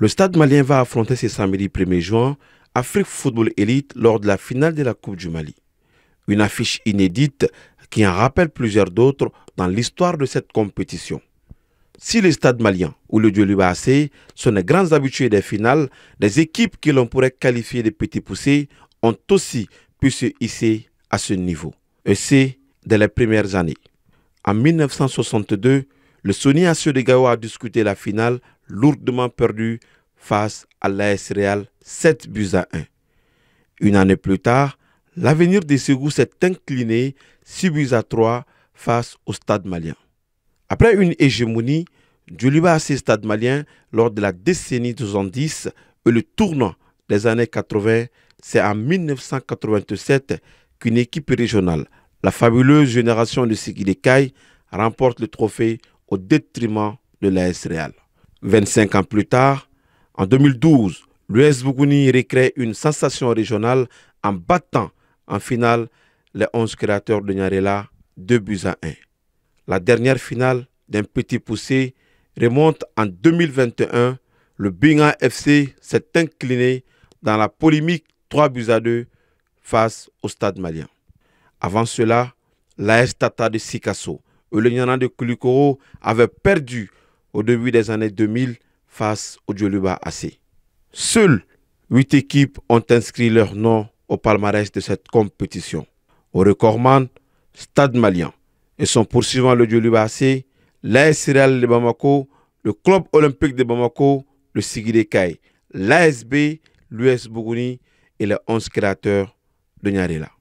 Le stade malien va affronter ce samedi 1er juin Afrique Football Elite lors de la finale de la Coupe du Mali. Une affiche inédite qui en rappelle plusieurs d'autres dans l'histoire de cette compétition. Si le stade malien ou le Dioluba AC sont les grands habitués des finales, des équipes que l'on pourrait qualifier de petits poussés ont aussi pu se hisser à ce niveau. Et c'est dès les premières années. En 1962, le Sony AC de Gao a discuté la finale lourdement perdu face à l'AS Real 7 buts à 1. Une année plus tard, l'avenir des Ségou s'est incliné 6 buts à 3 face au stade malien. Après une hégémonie, du ces Stade malien lors de la décennie 2010 et le tournant des années 80, c'est en 1987 qu'une équipe régionale, la fabuleuse génération de Sigilekay, remporte le trophée au détriment de l'AS Real. 25 ans plus tard, en 2012, l'US Bougouni recrée une sensation régionale en battant en finale les 11 créateurs de Nyarela 2 buts à 1. La dernière finale d'un petit poussé remonte en 2021. Le Binga FC s'est incliné dans la polémique 3 buts à 2 face au stade malien. Avant cela, l'AS Tata de Sikasso et le Nyana de Kulikoro avaient perdu au début des années 2000 face au Djoluba AC. Seules huit équipes ont inscrit leur nom au palmarès de cette compétition. Au recordman, Stade Malien et son poursuivant le Djoluba AC, l'AS Real de Bamako, le Club Olympique de Bamako, le Kai, l'ASB, l'US Bougouni et les 11 créateurs de Nyarela.